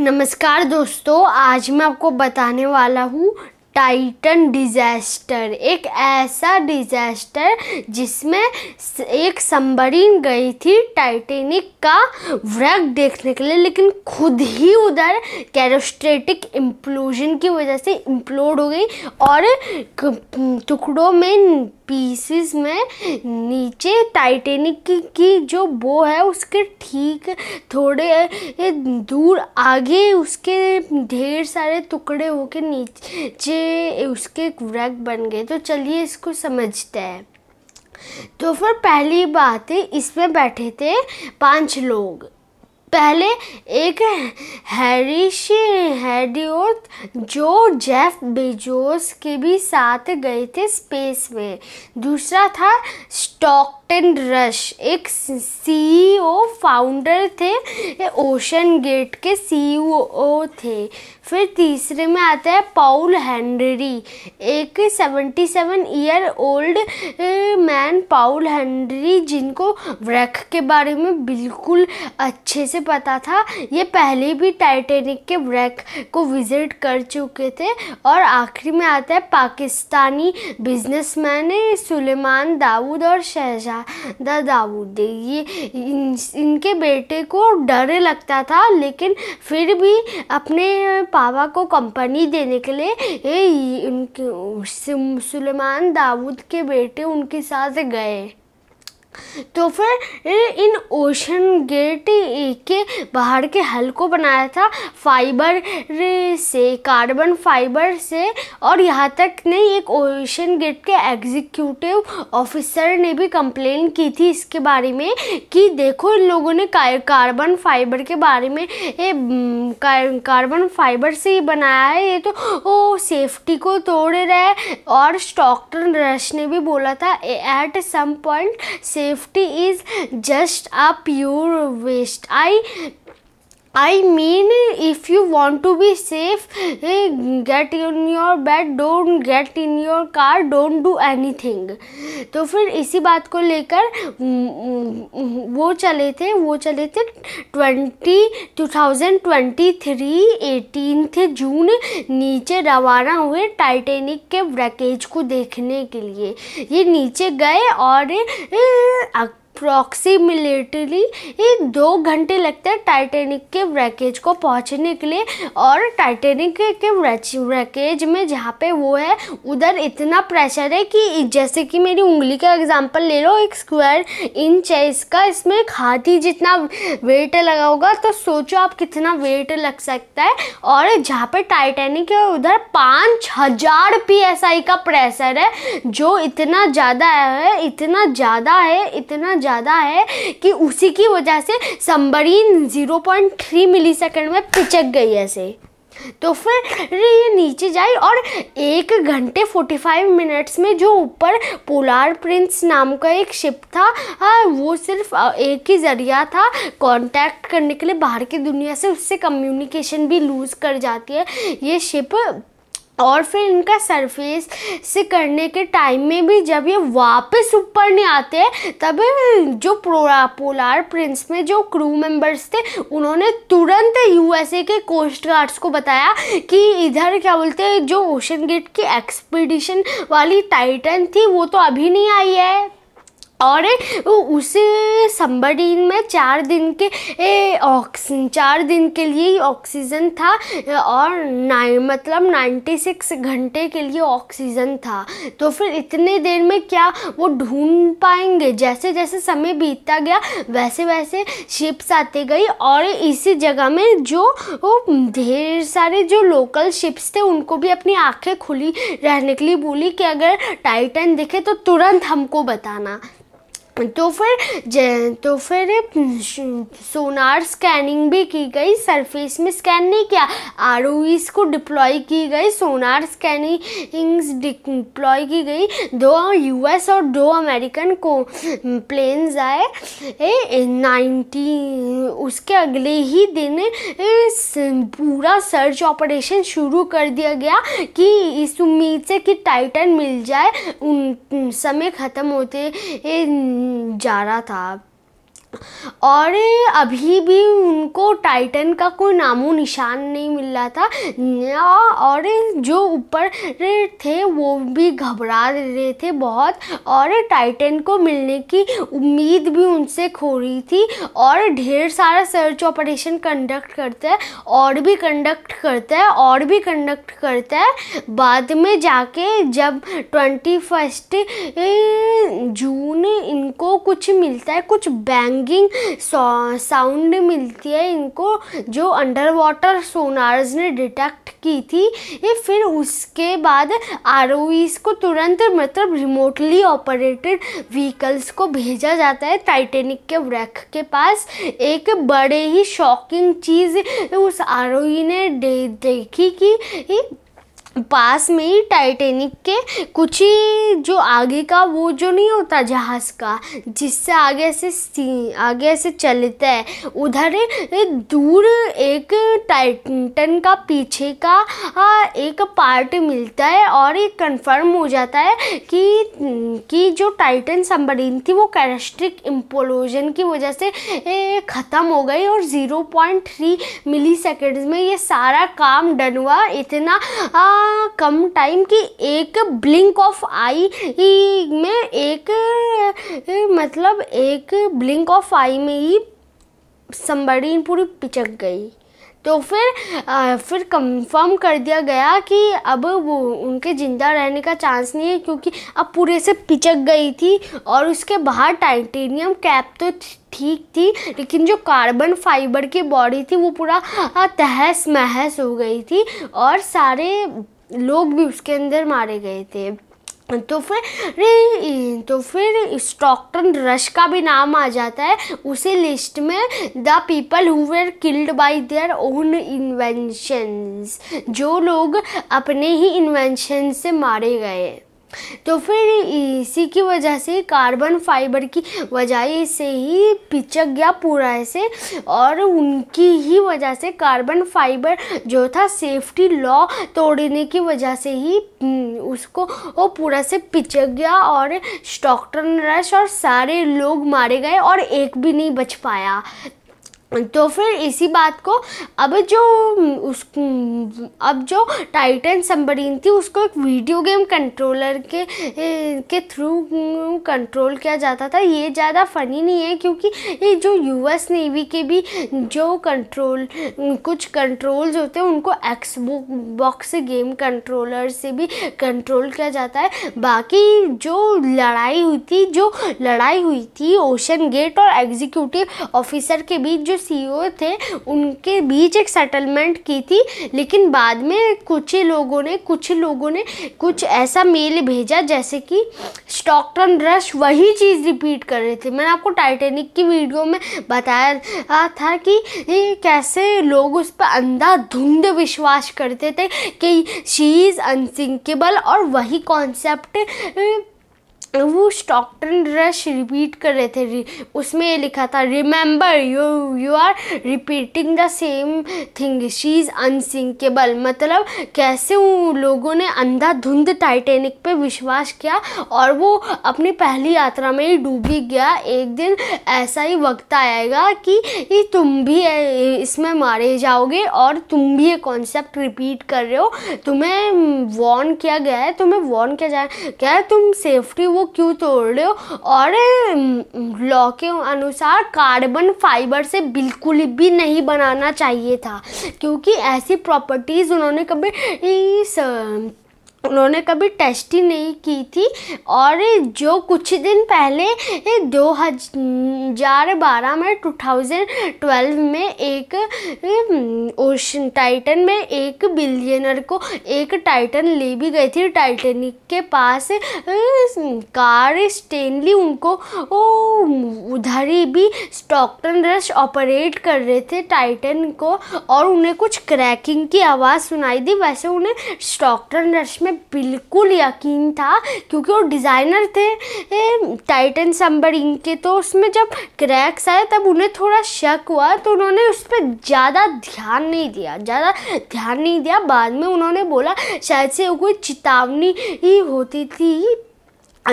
नमस्कार दोस्तों आज मैं आपको बताने वाला हूँ टाइटन डिजास्टर एक ऐसा डिजास्टर जिसमें एक सम्बरीन गई थी टाइटेनिक का व्रक देखने के लिए लेकिन खुद ही उधर कैरोस्ट्रेटिक इम्प्लोजन की वजह से इम्प्लोड हो गई और टुकड़ों में पीसेस में नीचे टाइटेनिक की, की जो बो है उसके ठीक थोड़े दूर आगे उसके ढेर सारे टुकड़े होके नीचे उसके एक व्रग बन गए तो चलिए इसको समझते हैं तो फिर पहली बात इसमें बैठे थे पांच लोग पहले एक हैरिश हैडियोथ जो जेफ बेजोस के भी साथ गए थे स्पेस में दूसरा था स्टॉक कैप्टन रश एक सीईओ फाउंडर e थे ओशन गेट के सीईओ e थे फिर तीसरे में आता है पाउल हेनरी एक 77 year old man Paul Henry जिनको व्रक के बारे में बिल्कुल अच्छे से पता था ये पहले भी टाइटेनिक के व्रक को विज़िट कर चुके थे और आखिरी में आता है पाकिस्तानी बिजनेसमैन सुलेमान दाऊद और शहजाद था दाऊद ये इन, इनके बेटे को डर लगता था लेकिन फिर भी अपने पापा को कंपनी देने के लिए ये उनके सुलेमान दाऊद के बेटे उनके साथ गए तो फिर इन ओशन गेट के बाहर के हल को बनाया था फाइबर से कार्बन फाइबर से और यहाँ तक नहीं एक ओशन गेट के एग्जीक्यूटिव ऑफिसर ने भी कंप्लेन की थी इसके बारे में कि देखो इन लोगों ने कार्बन फाइबर के बारे में ये कार्बन फाइबर से ही बनाया है ये तो वो सेफ्टी को तोड़ रहा है और स्टॉक्टर रश ने भी बोला था एट सम पॉइंट से safety is just a pure waste i I mean, if you want to be safe, eh, get in your bed, don't get in your car, don't do anything. तो फिर इसी बात को लेकर वो चले थे वो चले थे twenty two thousand twenty three eighteenth June नीचे रवाना हुए टाइटेनिक के ब्रैकेज को देखने के लिए ये नीचे गए और eh, अप्रॉक्सीमेटली दो घंटे लगते हैं टाइटेनिक के ब्रैकेज को पहुंचने के लिए और टाइटेनिक के ब्रैकेज में जहाँ पे वो है उधर इतना प्रेशर है कि जैसे कि मेरी उंगली का एग्जांपल ले लो एक स्क्वायर इंच है इसका इसमें एक हाथी जितना वेट लगा होगा तो सोचो आप कितना वेट लग सकता है और जहाँ पे टाइटेनिक है उधर पाँच हज़ार पी का प्रेशर है जो इतना ज़्यादा है इतना ज़्यादा है इतना ज़्यादा है कि उसी की वजह से संबरीन 0.3 सेकेंड में पिचक गई ऐसे तो फिर ये नीचे जाए और एक घंटे 45 मिनट्स में जो ऊपर पोलार प्रिंस नाम का एक शिप था हाँ, वो सिर्फ एक ही ज़रिया था कांटेक्ट करने के लिए बाहर की दुनिया से उससे कम्युनिकेशन भी लूज़ कर जाती है ये शिप और फिर इनका सरफेस से करने के टाइम में भी जब ये वापस ऊपर नहीं आते हैं जो प्रोरा पोलार प्रिंस में जो क्रू मेंबर्स थे उन्होंने तुरंत यूएसए के कोस्ट गार्ड्स को बताया कि इधर क्या बोलते हैं जो ओशन गेट की एक्सपीडिशन वाली टाइटन थी वो तो अभी नहीं आई है और उस सम्बरीन में चार दिन के ऑक्सीजन चार दिन के लिए ऑक्सीजन था और नाइन मतलब नाइन्टी सिक्स घंटे के लिए ऑक्सीजन था तो फिर इतने देर में क्या वो ढूंढ पाएंगे जैसे जैसे समय बीतता गया वैसे वैसे शिप्स आते गई और इसी जगह में जो ढेर सारे जो लोकल शिप्स थे उनको भी अपनी आंखें खुली रहने के लिए बोली कि अगर टाइटन दिखे तो तुरंत हमको बताना तो फिर तो फिर हम्म, सोनार स्कैनिंग भी की गई सरफेस में स्कैन नहीं किया आर को डिप्लॉय की गई सोनार स्कैनिंग्स डिप्लॉय की गई दो यूएस और दो अमेरिकन को प्लेन्स हम्म, आए नाइन्टी उसके अगले ही दिन पूरा सर्च ऑपरेशन शुरू कर दिया गया कि इस उम्मीद से कि टाइटन मिल जाए उन समय ख़त्म होते ए, जा रहा था और अभी भी उनको टाइटन का कोई नामो निशान नहीं मिल रहा था और जो ऊपर थे वो भी घबरा रहे थे बहुत और टाइटन को मिलने की उम्मीद भी उनसे खो रही थी और ढेर सारा सर्च ऑपरेशन कंडक्ट करता है और भी कंडक्ट करता है और भी कंडक्ट करता है बाद में जाके जब ट्वेंटी फर्स्ट जून इनको कुछ मिलता है कुछ बैंक बैंगिंग साउंड मिलती है इनको जो अंडर वाटर सोनार्स ने डिटेक्ट की थी ये फिर उसके बाद आर को तुरंत मतलब रिमोटली ऑपरेटेड व्हीकल्स को भेजा जाता है टाइटेनिक के व्रैक के पास एक बड़े ही शॉकिंग चीज़ उस आर e ने दे, देखी कि पास में ही टाइटेनिक के कुछ ही जो आगे का वो जो नहीं होता जहाज़ का जिससे आगे से आगे से चलता है उधर दूर एक टाइटन का पीछे का एक पार्ट मिलता है और ये कंफर्म हो जाता है कि कि जो टाइटन सम्बरीन थी वो कैरेस्ट्रिक इम्पोलोजन की वजह से ख़त्म हो गई और 0.3 मिली में ये सारा काम डन हुआ इतना आ, कम टाइम की एक ब्लिंक ऑफ आई ही में एक मतलब एक ब्लिंक ऑफ आई में ही समबड़ी पूरी पिचक गई तो फिर आ, फिर कंफर्म कर दिया गया कि अब वो उनके ज़िंदा रहने का चांस नहीं है क्योंकि अब पूरे से पिचक गई थी और उसके बाहर टाइटेनियम कैप तो ठीक थी लेकिन जो कार्बन फाइबर की बॉडी थी वो पूरा तहस महस हो गई थी और सारे लोग भी उसके अंदर मारे गए थे तो फिर तो फिर स्टॉकटन रश का भी नाम आ जाता है उसी लिस्ट में the people who were killed by their own inventions जो लोग अपने ही इन्वेंशन से मारे गए तो फिर इसी की वजह से कार्बन फाइबर की वजह से ही पिचक गया पूरा ऐसे और उनकी ही वजह से कार्बन फाइबर जो था सेफ्टी लॉ तोड़ने की वजह से ही हम्म, उसको वो पूरा से पिचक गया और स्टॉक्टर रश और सारे लोग मारे गए और एक भी नहीं बच पाया तो फिर इसी बात को अब जो उस अब जो टाइटन सम्बरीन थी उसको एक वीडियो गेम कंट्रोलर के के थ्रू कंट्रोल किया जाता था ये ज़्यादा फनी नहीं है क्योंकि ये जो यूएस नेवी के भी जो कंट्रोल कुछ कंट्रोल्स होते हैं उनको एक्स बॉक्स गेम कंट्रोलर से भी कंट्रोल किया जाता है बाकी जो लड़ाई हुई थी जो लड़ाई हुई थी ओशन गेट और एग्जीक्यूटिव ऑफिसर के बीच जो सीईओ e थे उनके बीच एक सेटलमेंट की थी लेकिन बाद में कुछ ही लोगों ने कुछ लोगों ने कुछ ऐसा मेल भेजा जैसे कि स्टॉकटन रश वही चीज़ रिपीट कर रहे थे मैंने आपको टाइटेनिक की वीडियो में बताया था कि कैसे लोग उस पर अंधाधुंध विश्वास करते थे कि शी इज़ अनसिंकेबल और वही कॉन्सेप्ट वो स्टॉकटन रश रिपीट कर रहे थे उसमें लिखा था remember you you are repeating the same thing she is unsinkable मतलब कैसे उन लोगों ने अंधाधुंध टाइटेनिक पे विश्वास किया और वो अपनी पहली यात्रा में ही डूबी गया एक दिन ऐसा ही वक्त आएगा कि तुम भी इसमें मारे जाओगे और तुम भी ये कॉन्सेप्ट रिपीट कर रहे हो तुम्हें वॉर्न किया गया है तुम्हें वॉर्न किया जाए क्या है तुम सेफ्टी वो क्यों तोड़ रहे हो और लॉ के अनुसार कार्बन फाइबर से बिल्कुल भी नहीं बनाना चाहिए था क्योंकि ऐसी प्रॉपर्टीज़ उन्होंने कभी इस उन्होंने कभी टेस्ट ही नहीं की थी और जो कुछ दिन पहले दो हज़ार बारह में टू थाउजेंड ट्वेल्व में एक ओशन टाइटन में एक बिलियनर को एक टाइटन ले भी गई थी टाइटेनिक के पास कार स्टेनली उनको उधर ही भी स्टॉकटन रश ऑपरेट कर रहे थे टाइटन को और उन्हें कुछ क्रैकिंग की आवाज़ सुनाई दी वैसे उन्हें स्टॉकटन रश में इसमें बिल्कुल यकीन था क्योंकि वो डिज़ाइनर थे टाइटन संबर के तो उसमें जब क्रैक्स आए तब उन्हें थोड़ा शक हुआ तो उन्होंने उस पर ज़्यादा ध्यान नहीं दिया ज़्यादा ध्यान नहीं दिया बाद में उन्होंने बोला शायद से कोई चेतावनी ही होती थी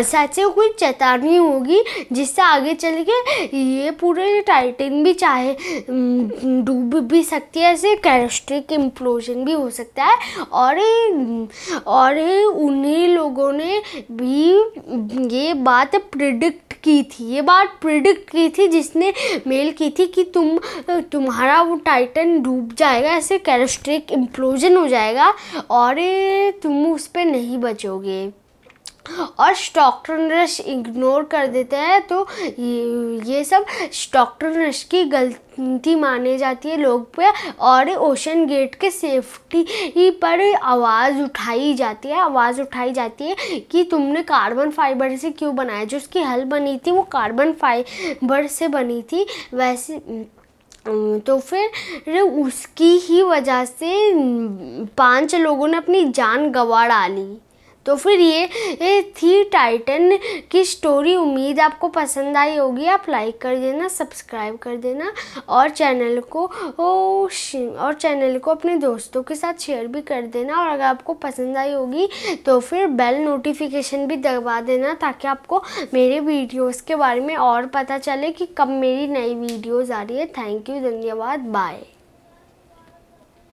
सच में कोई चेतावनी होगी जिससे आगे चल के ये पूरे टाइटन भी चाहे डूब भी सकती है ऐसे कैरेस्ट्रिक इम्प्लोजन भी हो सकता है और और उन्हीं लोगों ने भी ये बात प्रिडिक्ट की थी ये बात प्रिडिक्ट की थी जिसने मेल की थी कि तुम तुम्हारा वो टाइटन डूब जाएगा ऐसे कैरेस्ट्रिक इम्प्लोजन हो जाएगा और तुम उस पर नहीं बचोगे और स्टॉकटन रश इग्नोर कर देते हैं तो ये सब स्टॉकटन रश की गलती माने जाती है लोग पे और ओशन गेट के सेफ्टी पर आवाज़ उठाई जाती है आवाज़ उठाई जाती है कि तुमने कार्बन फाइबर से क्यों बनाया जो उसकी हल बनी थी वो कार्बन फाइबर से बनी थी वैसे तो फिर उसकी ही वजह से पांच लोगों ने अपनी जान गंवा डाली तो फिर ये, ये थी टाइटन की स्टोरी उम्मीद आपको पसंद आई होगी आप लाइक कर देना सब्सक्राइब कर देना और चैनल को और चैनल को अपने दोस्तों के साथ शेयर भी कर देना और अगर आपको पसंद आई होगी तो फिर बेल नोटिफिकेशन भी दबा देना ताकि आपको मेरे वीडियोस के बारे में और पता चले कि कब मेरी नई वीडियोस आ रही है थैंक यू धन्यवाद बाय